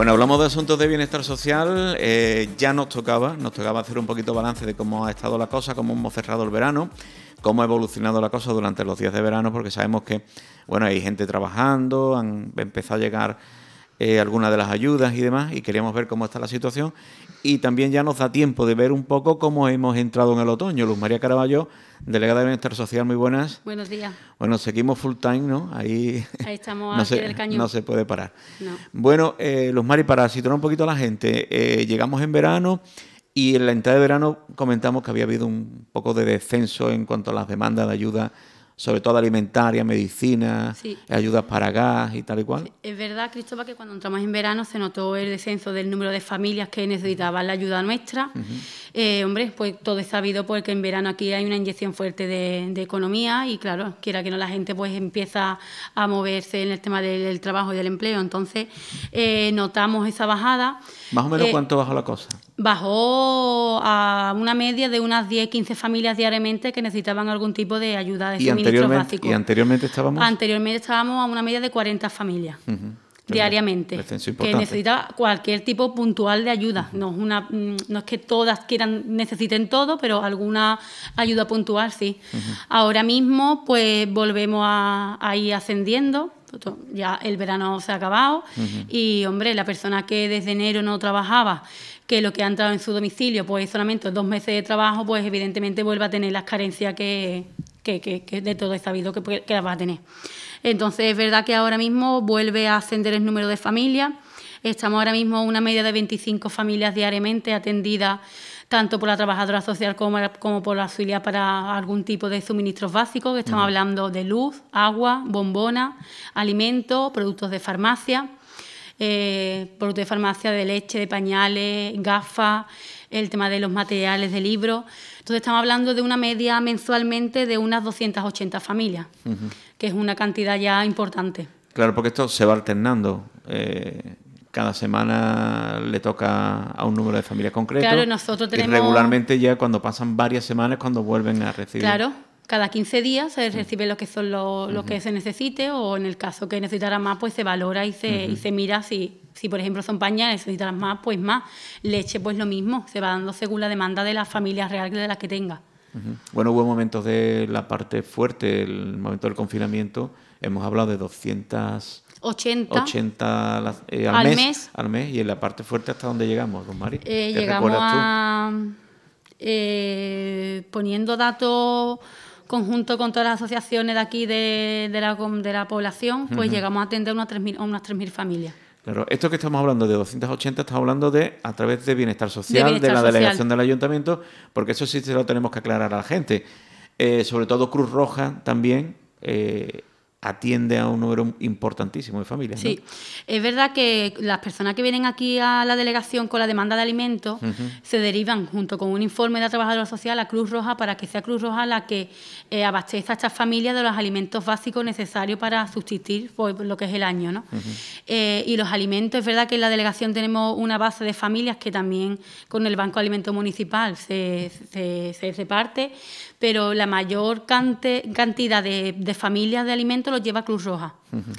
Bueno, hablamos de asuntos de bienestar social. Eh, ya nos tocaba, nos tocaba hacer un poquito balance de cómo ha estado la cosa, cómo hemos cerrado el verano, cómo ha evolucionado la cosa durante los días de verano, porque sabemos que, bueno, hay gente trabajando, han empezado a llegar eh, algunas de las ayudas y demás, y queríamos ver cómo está la situación. Y también ya nos da tiempo de ver un poco cómo hemos entrado en el otoño. Luz María Caraballo, delegada de Bienestar Social, muy buenas. Buenos días. Bueno, seguimos full time, ¿no? Ahí, estamos no, se, del cañón. no se puede parar. Bueno, eh, Luz María, para situar un poquito a la gente, eh, llegamos en verano. Y en la entrada de verano comentamos que había habido un poco de descenso en cuanto a las demandas de ayuda sobre todo alimentaria, medicina, ayudas para gas y tal y cual. Es verdad, Cristóbal, que cuando entramos en verano se notó el descenso del número de familias que necesitaban la ayuda nuestra. Eh, hombre, pues todo es sabido porque en verano aquí hay una inyección fuerte de, economía y claro, quiera que no la gente pues empieza a moverse en el tema del, trabajo y del empleo. Entonces eh, notamos esa bajada. Más o menos eh, cuánto bajó la cosa bajó a una media de unas 10-15 familias diariamente que necesitaban algún tipo de ayuda de suministro básico. ¿Y anteriormente estábamos? Anteriormente estábamos a una media de 40 familias. diariamente que necesitaba cualquier tipo puntual de ayuda no es una no es que todas quieran necesiten todo pero alguna ayuda puntual sí ahora mismo pues volvemos a ir ascendiendo ya el verano se ha acabado y, hombre, la persona que desde enero no trabajaba, que lo que ha entrado en su domicilio, pues solamente dos meses de trabajo, pues evidentemente vuelve a tener las carencias que, que, de todo es sabido que, las va a tener. Entonces, es verdad que ahora mismo vuelve a ascender el número de familias. Estamos ahora mismo a una media de 25 familias diariamente atendidas tanto por la trabajadora social como, por la auxiliar para algún tipo de suministros básicos, que estamos mm. hablando de luz, agua, bombona, alimentos, productos de farmacia, eh, productos de farmacia de leche, de pañales, gafas, el tema de los materiales de libros. Entonces estamos hablando de una media mensualmente de unas 280 familias, que es una cantidad ya importante. Claro, porque esto se va alternando. Eh, cada semana le toca a un número de familias concreto. Claro, nosotros Y regularmente ya cuando pasan varias semanas cuando vuelven a recibir. Claro, cada 15 días se recibe lo que son lo, que se necesite o en el caso que necesitaran más, pues se valora y se, mira si, si, por ejemplo, son pañales, necesitarán más, pues más. Leche, pues lo mismo, se va dando según la demanda de las familias reales de las que tenga. Bueno, hubo momentos de la parte fuerte, el momento del confinamiento, hemos hablado de 280 80, eh, al, mes, Y en la parte fuerte, ¿hasta dónde llegamos, Rosmari? Eh, llegamos a, eh, poniendo datos conjunto con todas las asociaciones de aquí de, la, población, pues llegamos a atender unas 3.000, unas 3.000 familias. Claro, esto que estamos hablando de 280, estamos hablando de a través de bienestar social, de, la delegación del ayuntamiento, porque eso sí se lo tenemos que aclarar a la gente. sobre todo Cruz Roja también atiende a un número importantísimo de familias. Sí, es verdad que las personas que vienen aquí a la delegación con la demanda de alimentos se derivan junto con un informe de la trabajadora social a Cruz Roja para que sea Cruz Roja la que eh, abastezca a estas familias de los alimentos básicos necesarios para subsistir por lo que es el año. ¿no? Eh, y los alimentos, es verdad que en la delegación tenemos una base de familias que también con el Banco de Alimentos Municipal se, se, reparte, pero la mayor cantidad de familias de alimentos lo lleva Cruz Roja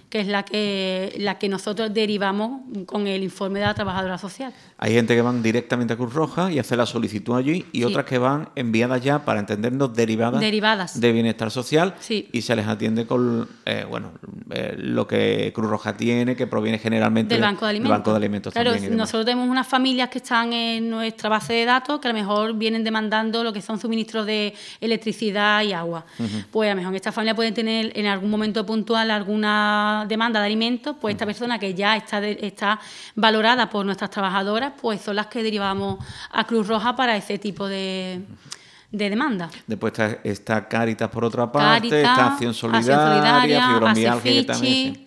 que es la que, la que nosotros derivamos con el informe de la trabajadora social. Hay gente que van directamente a Cruz Roja y hace la solicitud allí y otras que van enviadas ya, para entendernos, derivadas, de bienestar social y se les atiende con eh, bueno eh, lo que Cruz Roja tiene, que proviene generalmente del Banco de Alimentos. Banco claro, nosotros tenemos unas familias que están en nuestra base de datos que a lo mejor vienen demandando lo que son suministros de electricidad y agua. Pues a lo mejor en esta familia pueden tener en algún momento puntual alguna demanda de alimentos, pues esta persona que ya está, está valorada por nuestras trabajadoras, pues son las que derivamos a Cruz Roja para ese tipo de de demanda. Después está, Cáritas Caritas por otra parte, Caritas, está Acción Solidaria, Fibromialgia,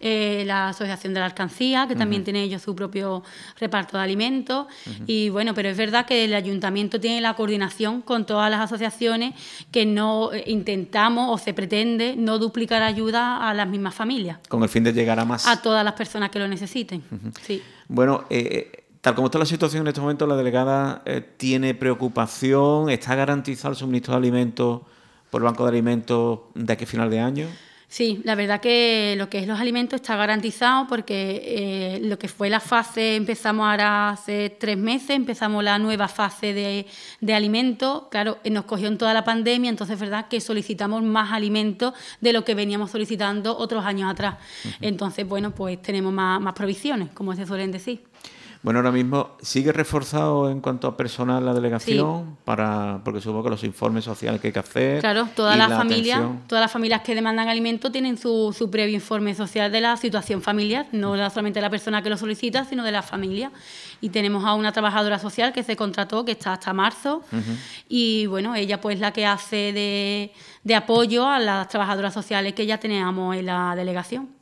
eh, la Asociación de la Alcancía, que también tiene ellos su propio reparto de alimentos. Y bueno, pero es verdad que el ayuntamiento tiene la coordinación con todas las asociaciones que no eh, intentamos o se pretende no duplicar ayuda a las mismas familias. Con el fin de llegar a más. A todas las personas que lo necesiten. sí. Bueno, eh, tal como está la situación en este momento, la delegada tiene preocupación, ¿está garantizado el suministro de alimentos por el Banco de Alimentos de aquí a final de año? Sí, la verdad que lo que es los alimentos está garantizado porque eh, lo que fue la fase, empezamos ahora hace tres meses, empezamos la nueva fase de, alimentos. Claro, eh, nos cogió en toda la pandemia, entonces es verdad que solicitamos más alimentos de lo que veníamos solicitando otros años atrás. Entonces, bueno, pues tenemos más, más provisiones, como se suelen decir. Bueno, ahora mismo sigue reforzado en cuanto a personal la delegación, para porque supongo que los informes sociales que hay que hacer. Claro, todas las familias, todas las familias que demandan alimento tienen su, previo informe social de la situación familiar, no solamente de la persona que lo solicita, sino de la familia. Y tenemos a una trabajadora social que se contrató, que está hasta marzo, y bueno, ella pues la que hace de, de apoyo a las trabajadoras sociales que ya teníamos en la delegación.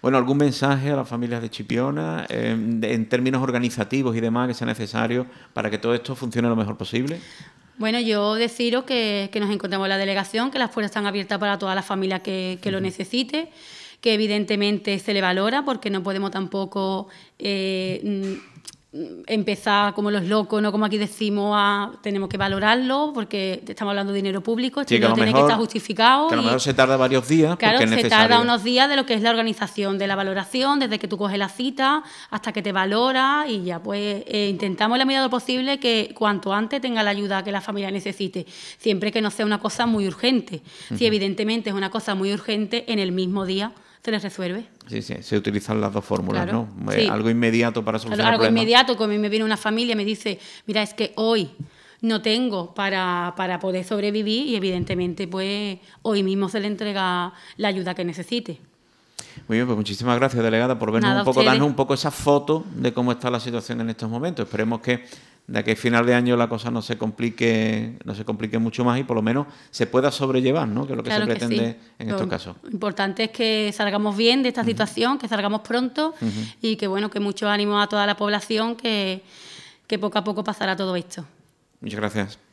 Bueno, ¿algún mensaje a las familias de Chipiona em, en términos organizativos y demás que sea necesario para que todo esto funcione lo mejor posible? Bueno, yo deciros que, nos encontramos en la delegación, que las puertas están abiertas para toda las familia que, lo necesite, que evidentemente se le valora porque no podemos tampoco eh, empezar como los locos, no como aquí decimos, a, ah, tenemos que valorarlo porque estamos hablando de dinero público, tiene que estar justificado. Que a se tarda varios días. Claro, se tarda unos días de lo que es la organización, de la valoración, desde que tú coges la cita hasta que te valora y ya, pues eh, intentamos en la medida posible que cuanto antes tenga la ayuda que la familia necesite, siempre que no sea una cosa muy urgente. Si evidentemente es una cosa muy urgente, en el mismo día se les resuelve. Sí, sí, se utilizan las dos fórmulas, ¿no? Eh, algo inmediato para solucionar Algo inmediato, como me viene una familia y me dice, mira, es que hoy no tengo para, para, poder sobrevivir y evidentemente pues hoy mismo se le entrega la ayuda que necesite. Muy bien, pues muchísimas gracias, delegada, por vernos un poco, darnos un poco esa foto de cómo está la situación en estos momentos. Esperemos que de que al final de año la cosa no se complique, no se complique mucho más y por lo menos se pueda sobrellevar, ¿no? Que es lo que se pretende en estos casos. Lo importante es que salgamos bien de esta situación, que salgamos pronto y que bueno, que mucho ánimo a toda la población que, que poco a poco pasará todo esto. Muchas gracias.